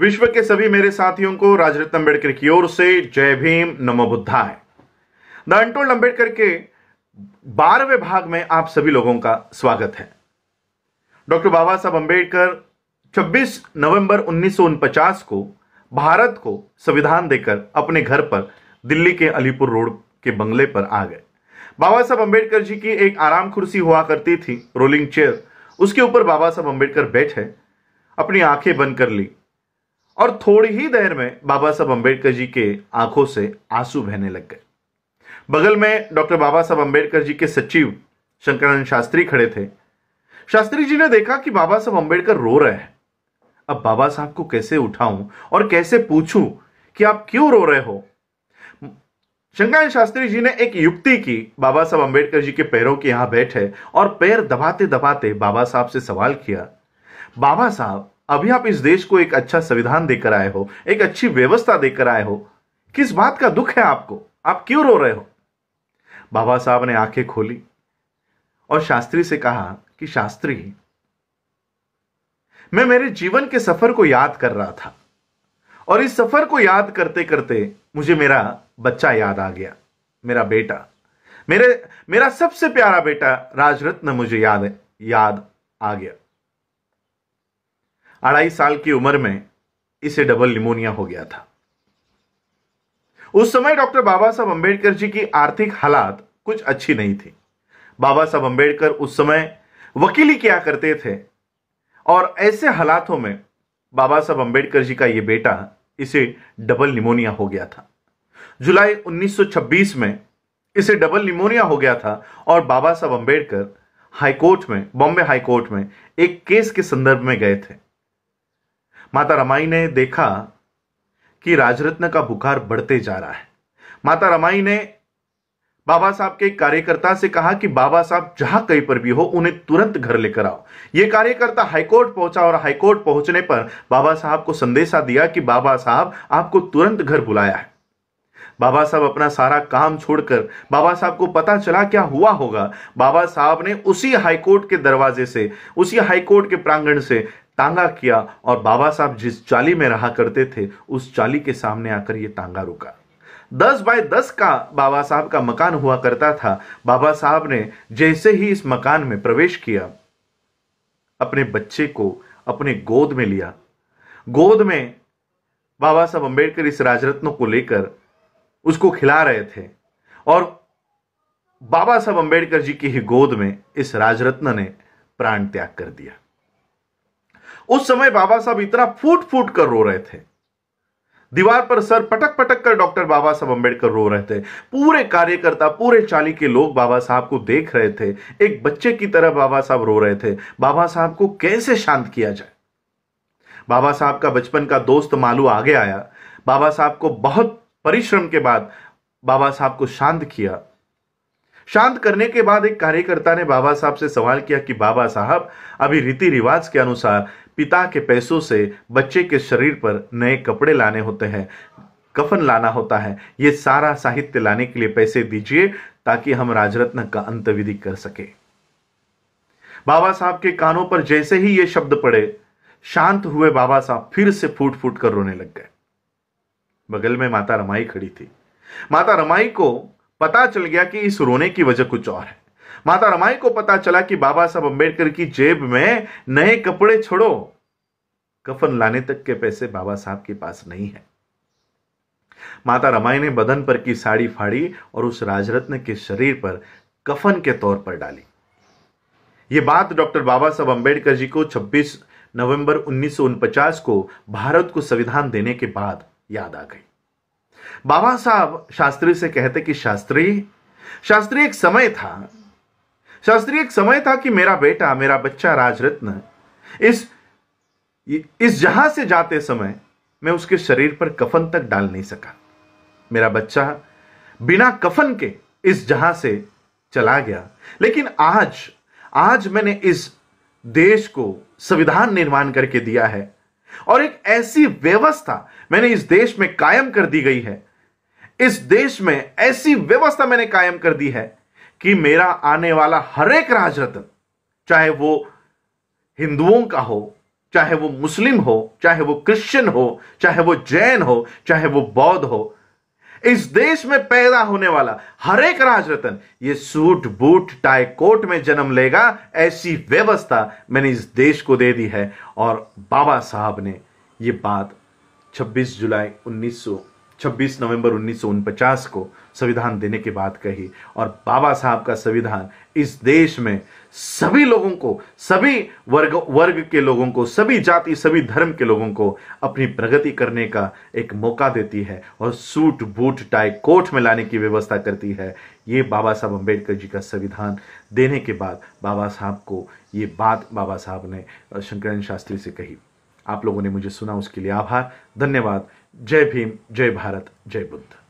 विश्व के सभी मेरे साथियों को राजरत्न अंबेडकर की ओर से जय भीम नमो है द अनटोल्ड अंबेडकर के बारहवें भाग में आप सभी लोगों का स्वागत है डॉक्टर बाबा साहब अम्बेडकर 26 नवंबर उन्नीस को भारत को संविधान देकर अपने घर पर दिल्ली के अलीपुर रोड के बंगले पर आ गए बाबा साहब अम्बेडकर जी की एक आराम कुर्सी हुआ करती थी रोलिंग चेयर उसके ऊपर बाबा साहब अम्बेडकर बैठे अपनी आंखें बंद कर ली और थोड़ी ही देर में बाबा साहब अंबेडकर जी के आंखों से आंसू बहने लग गए बगल में डॉक्टर बाबा साहब अंबेडकर जी के सचिव शंकरानंद शास्त्री खड़े थे शास्त्री जी ने देखा कि बाबा साहब अंबेडकर रो रहे हैं अब बाबा साहब को कैसे उठाऊं और कैसे पूछूं कि आप क्यों रो रहे हो शंकरानंद शास्त्री जी ने एक युक्ति की बाबा साहब अंबेडकर जी के पैरों के यहां बैठे और पैर दबाते दबाते बाबा साहब से सवाल किया बाबा साहब अभी आप इस देश को एक अच्छा संविधान देकर आए हो एक अच्छी व्यवस्था देकर आए हो किस बात का दुख है आपको आप क्यों रो रहे हो बाबा साहब ने आंखें खोली और शास्त्री से कहा कि शास्त्री मैं मेरे जीवन के सफर को याद कर रहा था और इस सफर को याद करते करते मुझे मेरा बच्चा याद आ गया मेरा बेटा मेरे मेरा सबसे प्यारा बेटा राजरत्न मुझे याद याद आ गया अढ़ाई साल की उम्र में इसे डबल निमोनिया हो गया था उस समय डॉक्टर बाबा साहब अंबेडकर जी की आर्थिक हालात कुछ अच्छी नहीं थी बाबा साहब अंबेडकर उस समय वकीली किया करते थे और ऐसे हालातों में बाबा साहब अंबेडकर जी का यह बेटा इसे डबल निमोनिया हो गया था जुलाई 1926 में इसे डबल निमोनिया हो गया था और बाबा साहब अंबेडकर हाईकोर्ट में बॉम्बे हाईकोर्ट में एक केस के संदर्भ में गए थे माता रमाई ने देखा कि राजरत्न का बुखार बढ़ते जा रहा है माता रमाई ने बाबा साहब के कार्यकर्ता से कहा कि बाबा साहब जहां कहीं पर भी हो उन्हें तुरंत घर लेकर आओ ये कार्यकर्ता हाईकोर्ट पहुंचा और हाईकोर्ट पहुंचने पर बाबा साहब को संदेशा दिया कि बाबा साहब आपको तुरंत घर बुलाया है बाबा साहब अपना सारा काम छोड़कर बाबा साहब को पता चला क्या हुआ होगा बाबा साहब ने उसी हाईकोर्ट के दरवाजे से उसी हाईकोर्ट के प्रांगण से तांगा किया और बाबा साहब जिस चाली में रहा करते थे उस चाली के सामने आकर ये तांगा रुका दस बाय दस का बाबा साहब का मकान हुआ करता था बाबा साहब ने जैसे ही इस मकान में प्रवेश किया अपने बच्चे को अपने गोद में लिया गोद में बाबा साहब अंबेडकर इस राजरत्न को लेकर उसको खिला रहे थे और बाबा साहब अंबेडकर जी की ही गोद में इस राजरत्न ने प्राण त्याग कर दिया उस समय बाबा साहब इतना फूट फूट कर रो रहे थे दीवार पर सर पटक पटक कर डॉक्टर बाबा साहब अंबेडकर रो रहे थे पूरे कार्यकर्ता पूरे चाली के लोग बाबा साहब को देख रहे थे एक बच्चे की तरह बाबा साहब रो रहे थे बाबा साहब को कैसे शांत किया जाए बाबा साहब का बचपन का दोस्त मालू आगे आया बाबा साहब को बहुत परिश्रम के बाद बाबा साहब को शांत किया शांत करने के बाद एक कार्यकर्ता ने बाबा साहब से सवाल किया कि बाबा साहब अभी रीति रिवाज के अनुसार पिता के पैसों से बच्चे के शरीर पर नए कपड़े लाने होते हैं कफन लाना होता है ये सारा साहित्य लाने के लिए पैसे दीजिए ताकि हम राजरत्न का अंत विधि कर सके बाबा साहब के कानों पर जैसे ही ये शब्द पड़े शांत हुए बाबा साहब फिर से फूट फूट कर रोने लग गए बगल में माता रमाई खड़ी थी माता रमाई को पता चल गया कि इस रोने की वजह कुछ और है माता रमाई को पता चला कि बाबा साहब अम्बेडकर की जेब में नए कपड़े छोड़ो कफन लाने तक के पैसे बाबा साहब के पास नहीं है माता रमाई ने बदन पर की साड़ी फाड़ी और उस राजरत्न के शरीर पर कफन के तौर पर डाली ये बात डॉक्टर बाबा साहब अम्बेडकर जी को 26 नवंबर उन्नीस को भारत को संविधान देने के बाद याद आ गई बाबा साहब शास्त्री से कहते कि शास्त्री शास्त्री एक समय था शास्त्री एक समय था कि मेरा बेटा मेरा बच्चा राजरत्न इस इस जहां से जाते समय मैं उसके शरीर पर कफन तक डाल नहीं सका मेरा बच्चा बिना कफन के इस जहां से चला गया लेकिन आज आज मैंने इस देश को संविधान निर्माण करके दिया है और एक ऐसी व्यवस्था मैंने इस देश में कायम कर दी गई है इस देश में ऐसी व्यवस्था मैंने कायम कर दी है कि मेरा आने वाला हर एक राजरत्न चाहे वो हिंदुओं का हो चाहे वो मुस्लिम हो चाहे वो क्रिश्चियन हो चाहे वो जैन हो चाहे वो बौद्ध हो इस देश में पैदा होने वाला हर एक राजरत्न ये सूट बूट टाई कोट में जन्म लेगा ऐसी व्यवस्था मैंने इस देश को दे दी है और बाबा साहब ने ये बात 26 जुलाई उन्नीस 26 नवंबर उन्नीस को संविधान देने की बात कही और बाबा साहब का संविधान इस देश में सभी लोगों को सभी वर्ग वर्ग के लोगों को सभी जाति सभी धर्म के लोगों को अपनी प्रगति करने का एक मौका देती है और सूट बूट टाई कोट में लाने की व्यवस्था करती है ये बाबा साहब अम्बेडकर जी का संविधान देने के बाद बाबा साहब को ये बात बाबा साहब ने शंकरण शास्त्री से कही आप लोगों ने मुझे सुना उसके लिए आभार धन्यवाद जय भीम जय भारत जय बुद्ध